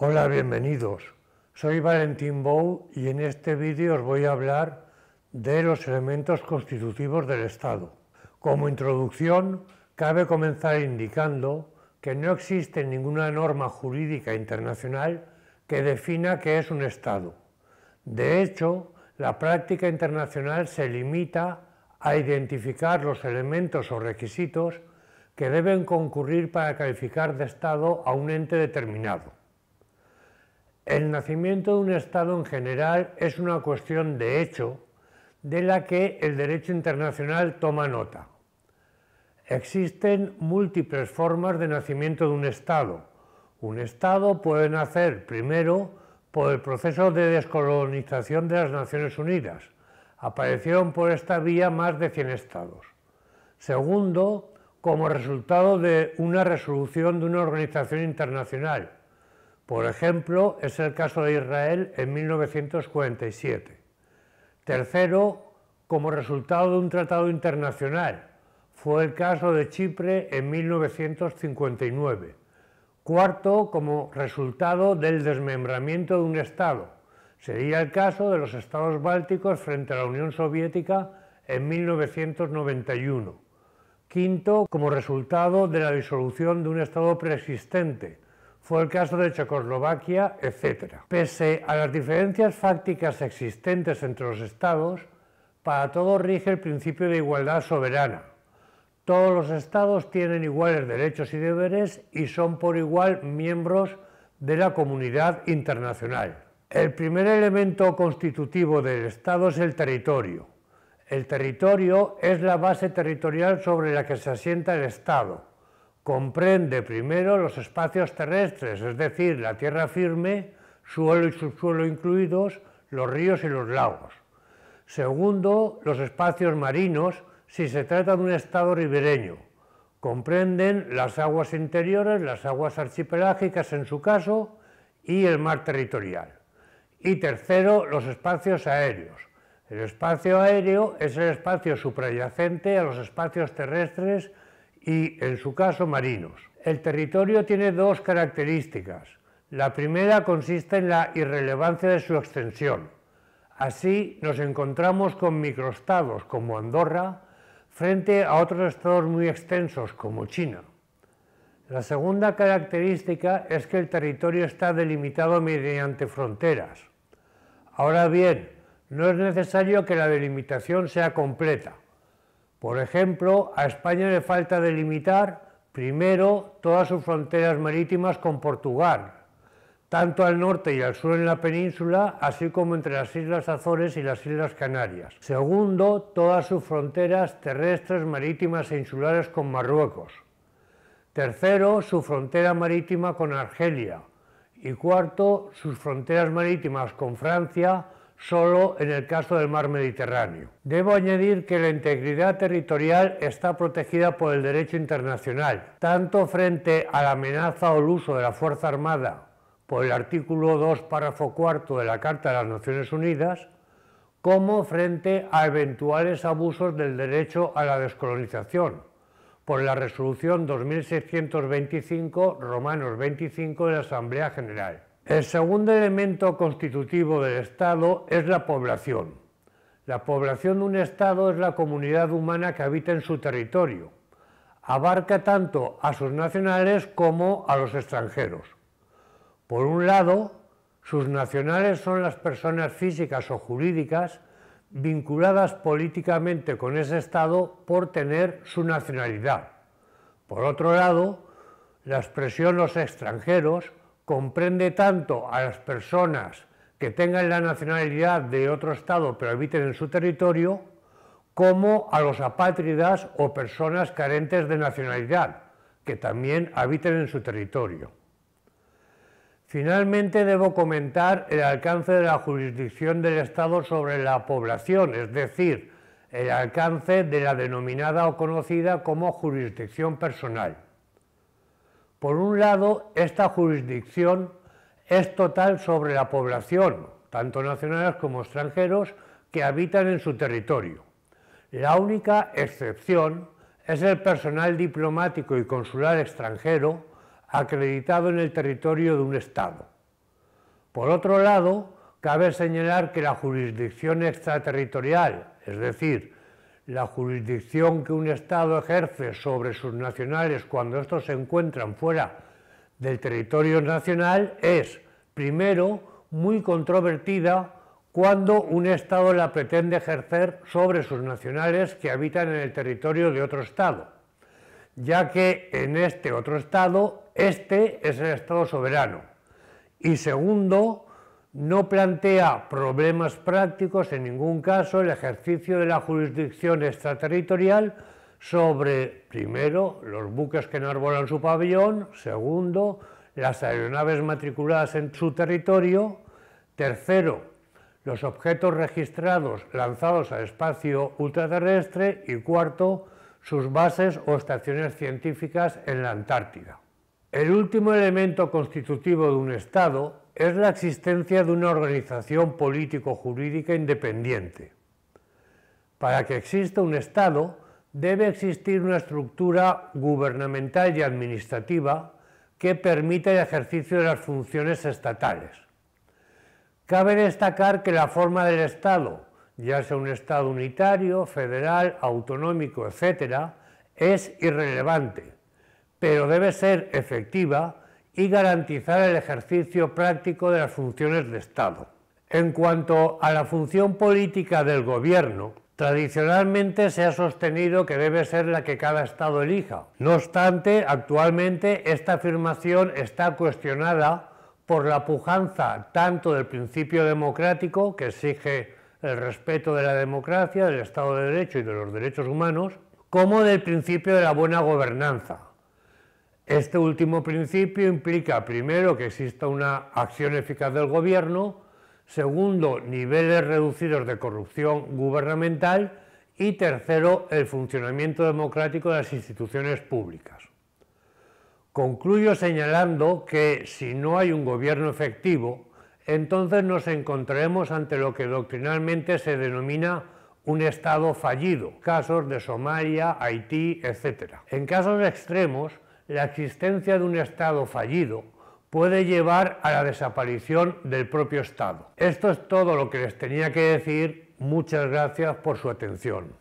Hola, bienvenidos. Soy Valentín Bou y en este vídeo os voy a hablar de los elementos constitutivos del Estado. Como introducción, cabe comenzar indicando que no existe ninguna norma jurídica internacional que defina qué es un Estado. De hecho, la práctica internacional se limita a identificar los elementos o requisitos que deben concurrir para calificar de Estado a un ente determinado. El nacimiento de un Estado en general es una cuestión de hecho de la que el derecho internacional toma nota. Existen múltiples formas de nacimiento de un Estado. Un Estado puede nacer primero por el proceso de descolonización de las Naciones Unidas. Aparecieron por esta vía más de 100 Estados. Segundo, como resultado de una resolución de una organización internacional, por ejemplo, es el caso de Israel en 1947. Tercero, como resultado de un tratado internacional, fue el caso de Chipre en 1959. Cuarto, como resultado del desmembramiento de un Estado. Sería el caso de los Estados Bálticos frente a la Unión Soviética en 1991. Quinto, como resultado de la disolución de un Estado preexistente, fue el caso de Checoslovaquia, etc. Pese a las diferencias fácticas existentes entre los estados, para todos rige el principio de igualdad soberana. Todos los estados tienen iguales derechos y deberes y son por igual miembros de la comunidad internacional. El primer elemento constitutivo del Estado es el territorio. El territorio es la base territorial sobre la que se asienta el Estado comprende primero los espacios terrestres, es decir, la tierra firme, suelo y subsuelo incluidos, los ríos y los lagos. Segundo, los espacios marinos, si se trata de un estado ribereño. Comprenden las aguas interiores, las aguas archipelágicas en su caso, y el mar territorial. Y tercero, los espacios aéreos. El espacio aéreo es el espacio suprayacente a los espacios terrestres y, en su caso, marinos. El territorio tiene dos características. La primera consiste en la irrelevancia de su extensión. Así nos encontramos con microestados como Andorra frente a otros estados muy extensos como China. La segunda característica es que el territorio está delimitado mediante fronteras. Ahora bien, no es necesario que la delimitación sea completa. Por ejemplo, a España le falta delimitar primero todas sus fronteras marítimas con Portugal, tanto al norte y al sur en la península, así como entre las Islas Azores y las Islas Canarias. Segundo, todas sus fronteras terrestres, marítimas e insulares con Marruecos. Tercero, su frontera marítima con Argelia. Y cuarto, sus fronteras marítimas con Francia, solo en el caso del mar Mediterráneo. Debo añadir que la integridad territorial está protegida por el derecho internacional, tanto frente a la amenaza o el uso de la Fuerza Armada por el artículo 2, párrafo 4 de la Carta de las Naciones Unidas, como frente a eventuales abusos del derecho a la descolonización, por la resolución 2625 Romanos 25 de la Asamblea General. El segundo elemento constitutivo del Estado es la población. La población de un Estado es la comunidad humana que habita en su territorio. Abarca tanto a sus nacionales como a los extranjeros. Por un lado, sus nacionales son las personas físicas o jurídicas vinculadas políticamente con ese Estado por tener su nacionalidad. Por otro lado, la expresión los extranjeros comprende tanto a las personas que tengan la nacionalidad de otro Estado pero habiten en su territorio, como a los apátridas o personas carentes de nacionalidad que también habiten en su territorio. Finalmente, debo comentar el alcance de la jurisdicción del Estado sobre la población, es decir, el alcance de la denominada o conocida como jurisdicción personal. Por un lado, esta jurisdicción es total sobre la población, tanto nacionales como extranjeros, que habitan en su territorio. La única excepción es el personal diplomático y consular extranjero acreditado en el territorio de un Estado. Por otro lado, cabe señalar que la jurisdicción extraterritorial, es decir, la jurisdicción que un Estado ejerce sobre sus nacionales cuando estos se encuentran fuera del territorio nacional es, primero, muy controvertida cuando un Estado la pretende ejercer sobre sus nacionales que habitan en el territorio de otro Estado, ya que en este otro Estado, este es el Estado soberano. Y segundo, no plantea problemas prácticos en ningún caso el ejercicio de la jurisdicción extraterritorial sobre, primero, los buques que enarbolan su pabellón, segundo, las aeronaves matriculadas en su territorio, tercero, los objetos registrados lanzados al espacio ultraterrestre y cuarto, sus bases o estaciones científicas en la Antártida. El último elemento constitutivo de un Estado es la existencia de una organización político-jurídica independiente. Para que exista un Estado, debe existir una estructura gubernamental y administrativa que permita el ejercicio de las funciones estatales. Cabe destacar que la forma del Estado, ya sea un Estado unitario, federal, autonómico, etc., es irrelevante pero debe ser efectiva y garantizar el ejercicio práctico de las funciones de Estado. En cuanto a la función política del Gobierno, Tradicionalmente se ha sostenido que debe ser la que cada Estado elija. No obstante, actualmente esta afirmación está cuestionada por la pujanza tanto del principio democrático, que exige el respeto de la democracia, del Estado de Derecho y de los derechos humanos, como del principio de la buena gobernanza, este último principio implica, primero, que exista una acción eficaz del Gobierno, segundo, niveles reducidos de corrupción gubernamental y tercero, el funcionamiento democrático de las instituciones públicas. Concluyo señalando que si no hay un gobierno efectivo, entonces nos encontraremos ante lo que doctrinalmente se denomina un Estado fallido, casos de Somalia, Haití, etc. En casos extremos, la existencia de un Estado fallido puede llevar a la desaparición del propio Estado. Esto es todo lo que les tenía que decir. Muchas gracias por su atención.